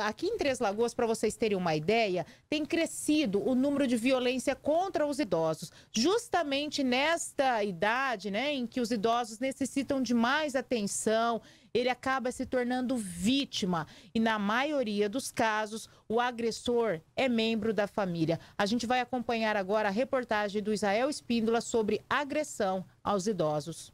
aqui em Três Lagoas, para vocês terem uma ideia, tem crescido o número de violência contra os idosos, justamente nesta idade, né, em que os idosos necessitam de mais atenção, ele acaba se tornando vítima e na maioria dos casos o agressor é membro da família. A gente vai acompanhar agora a reportagem do Israel Espíndola sobre agressão aos idosos.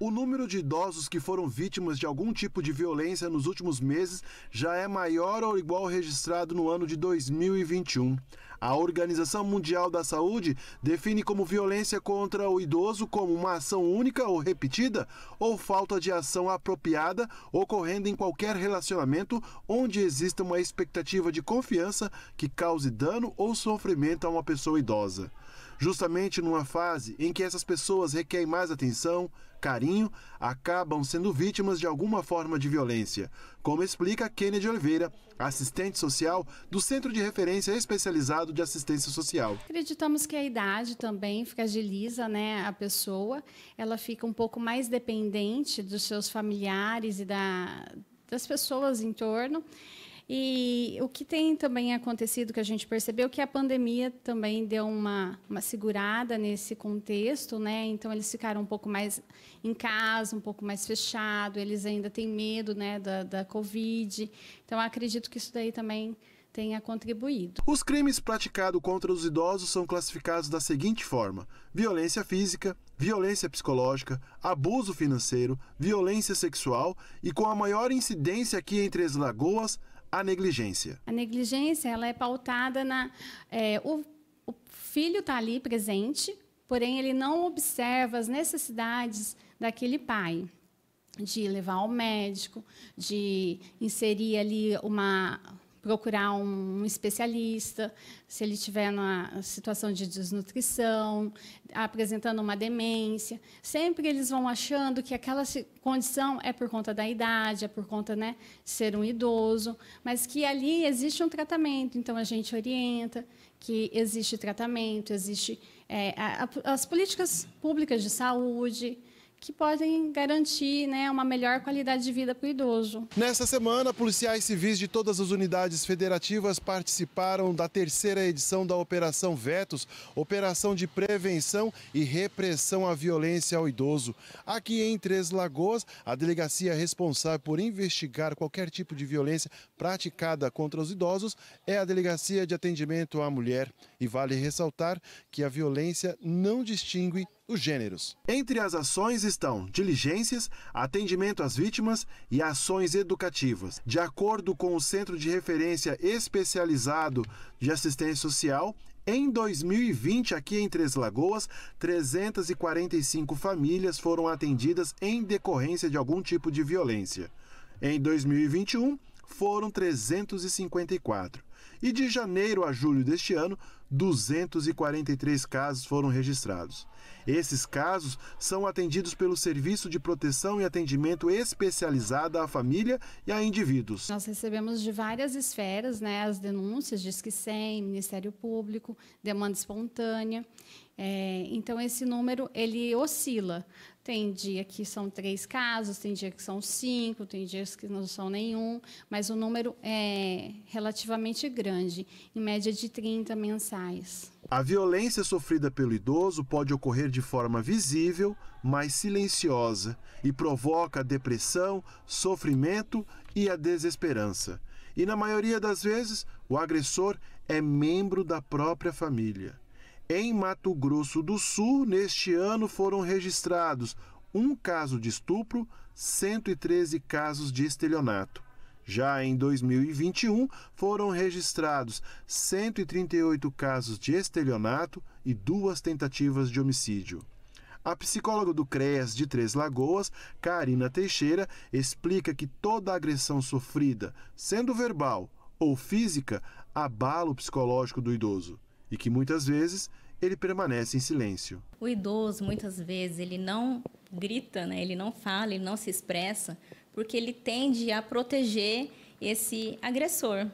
O número de idosos que foram vítimas de algum tipo de violência nos últimos meses já é maior ou igual ao registrado no ano de 2021. A Organização Mundial da Saúde define como violência contra o idoso como uma ação única ou repetida ou falta de ação apropriada ocorrendo em qualquer relacionamento onde exista uma expectativa de confiança que cause dano ou sofrimento a uma pessoa idosa justamente numa fase em que essas pessoas requerem mais atenção, carinho, acabam sendo vítimas de alguma forma de violência, como explica Kennedy Oliveira, assistente social do Centro de Referência Especializado de Assistência Social. Acreditamos que a idade também fragiliza né, a pessoa, ela fica um pouco mais dependente dos seus familiares e da, das pessoas em torno. E o que tem também acontecido, que a gente percebeu, é que a pandemia também deu uma, uma segurada nesse contexto, né? Então, eles ficaram um pouco mais em casa, um pouco mais fechado, eles ainda têm medo né, da, da Covid. Então, acredito que isso daí também tenha contribuído. Os crimes praticados contra os idosos são classificados da seguinte forma: violência física, violência psicológica, abuso financeiro, violência sexual e com a maior incidência aqui em Três Lagoas, a negligência? A negligência ela é pautada na é, o, o filho está ali presente, porém ele não observa as necessidades daquele pai de levar ao médico, de inserir ali uma procurar um especialista, se ele estiver na situação de desnutrição, apresentando uma demência. Sempre eles vão achando que aquela condição é por conta da idade, é por conta né, de ser um idoso, mas que ali existe um tratamento, então a gente orienta que existe tratamento, existe é, a, a, as políticas públicas de saúde, que podem garantir né, uma melhor qualidade de vida para o idoso. Nesta semana, policiais civis de todas as unidades federativas participaram da terceira edição da Operação Vetos, operação de prevenção e repressão à violência ao idoso. Aqui em Três Lagoas, a delegacia responsável por investigar qualquer tipo de violência praticada contra os idosos é a Delegacia de Atendimento à Mulher. E vale ressaltar que a violência não distingue os gêneros. Entre as ações estão diligências, atendimento às vítimas e ações educativas. De acordo com o Centro de Referência Especializado de Assistência Social, em 2020, aqui em Três Lagoas, 345 famílias foram atendidas em decorrência de algum tipo de violência. Em 2021, foram 354. E de janeiro a julho deste ano, 243 casos foram registrados. Esses casos são atendidos pelo Serviço de Proteção e Atendimento especializado à Família e a Indivíduos. Nós recebemos de várias esferas né, as denúncias, que 100, Ministério Público, demanda espontânea. É, então, esse número ele oscila. Tem dia que são três casos, tem dia que são cinco, tem dias que não são nenhum, mas o número é relativamente grande, em média de 30 mensais. A violência sofrida pelo idoso pode ocorrer de forma visível, mas silenciosa, e provoca depressão, sofrimento e a desesperança. E na maioria das vezes, o agressor é membro da própria família. Em Mato Grosso do Sul, neste ano foram registrados um caso de estupro, 113 casos de estelionato. Já em 2021, foram registrados 138 casos de estelionato e duas tentativas de homicídio. A psicóloga do CREAS de Três Lagoas, Karina Teixeira, explica que toda agressão sofrida, sendo verbal ou física, abala o psicológico do idoso e que muitas vezes ele permanece em silêncio. O idoso, muitas vezes, ele não grita, né? ele não fala, ele não se expressa, porque ele tende a proteger esse agressor.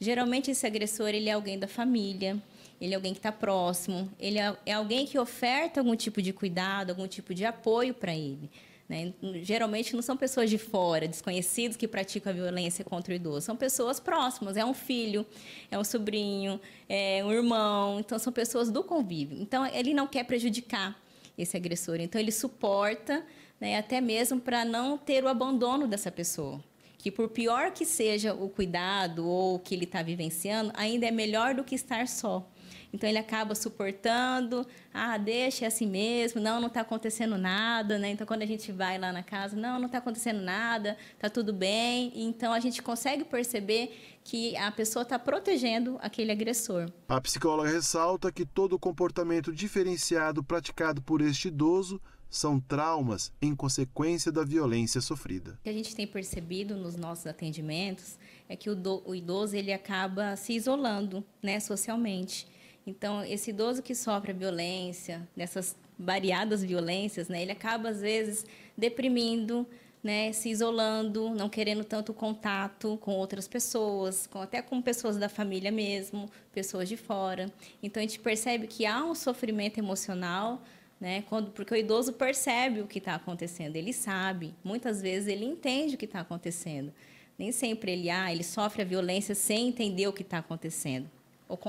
Geralmente, esse agressor ele é alguém da família, ele é alguém que está próximo, ele é, é alguém que oferta algum tipo de cuidado, algum tipo de apoio para ele. Né? Geralmente não são pessoas de fora, desconhecidos que praticam a violência contra o idoso, são pessoas próximas, é um filho, é um sobrinho, é um irmão, então são pessoas do convívio. Então ele não quer prejudicar esse agressor, então ele suporta, né, até mesmo para não ter o abandono dessa pessoa. Que por pior que seja o cuidado ou o que ele está vivenciando, ainda é melhor do que estar só. Então ele acaba suportando, ah, deixa é assim mesmo, não, não está acontecendo nada, né? Então quando a gente vai lá na casa, não, não está acontecendo nada, tá tudo bem. Então a gente consegue perceber que a pessoa está protegendo aquele agressor. A psicóloga ressalta que todo comportamento diferenciado praticado por este idoso são traumas em consequência da violência sofrida. O que a gente tem percebido nos nossos atendimentos é que o, do, o idoso ele acaba se isolando, né, socialmente. Então, esse idoso que sofre a violência, dessas variadas violências, né, ele acaba, às vezes, deprimindo, né, se isolando, não querendo tanto contato com outras pessoas, com, até com pessoas da família mesmo, pessoas de fora. Então, a gente percebe que há um sofrimento emocional, né, quando, porque o idoso percebe o que está acontecendo, ele sabe, muitas vezes ele entende o que está acontecendo. Nem sempre ele, ah, ele sofre a violência sem entender o que está acontecendo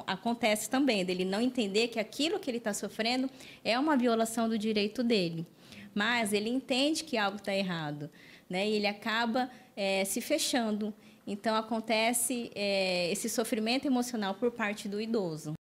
acontece também, dele não entender que aquilo que ele está sofrendo é uma violação do direito dele. Mas ele entende que algo está errado, né? E ele acaba é, se fechando. Então acontece é, esse sofrimento emocional por parte do idoso.